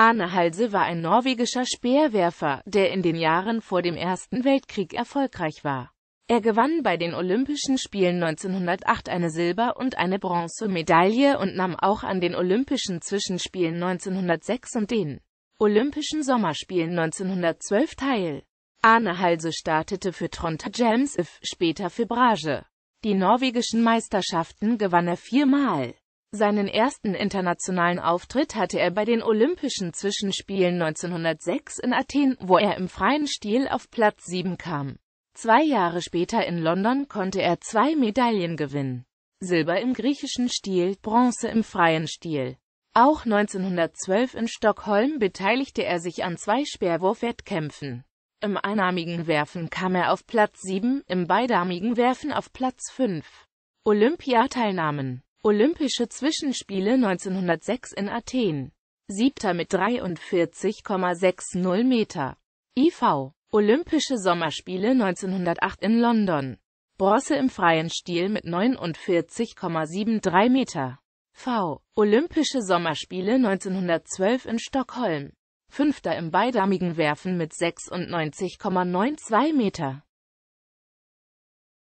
Arne Halse war ein norwegischer Speerwerfer, der in den Jahren vor dem Ersten Weltkrieg erfolgreich war. Er gewann bei den Olympischen Spielen 1908 eine Silber- und eine Bronzemedaille und nahm auch an den Olympischen Zwischenspielen 1906 und den Olympischen Sommerspielen 1912 teil. Arne Halse startete für Trondheim James, später für Brage. Die norwegischen Meisterschaften gewann er viermal. Seinen ersten internationalen Auftritt hatte er bei den Olympischen Zwischenspielen 1906 in Athen, wo er im freien Stil auf Platz 7 kam. Zwei Jahre später in London konnte er zwei Medaillen gewinnen. Silber im griechischen Stil, Bronze im freien Stil. Auch 1912 in Stockholm beteiligte er sich an zwei Speerwurfwettkämpfen. Im einarmigen Werfen kam er auf Platz 7, im beidarmigen Werfen auf Platz 5. Olympiateilnahmen Olympische Zwischenspiele 1906 in Athen. Siebter mit 43,60 Meter. IV. Olympische Sommerspiele 1908 in London. Bronze im freien Stil mit 49,73 Meter. V. Olympische Sommerspiele 1912 in Stockholm. Fünfter im beidammigen Werfen mit 96,92 Meter.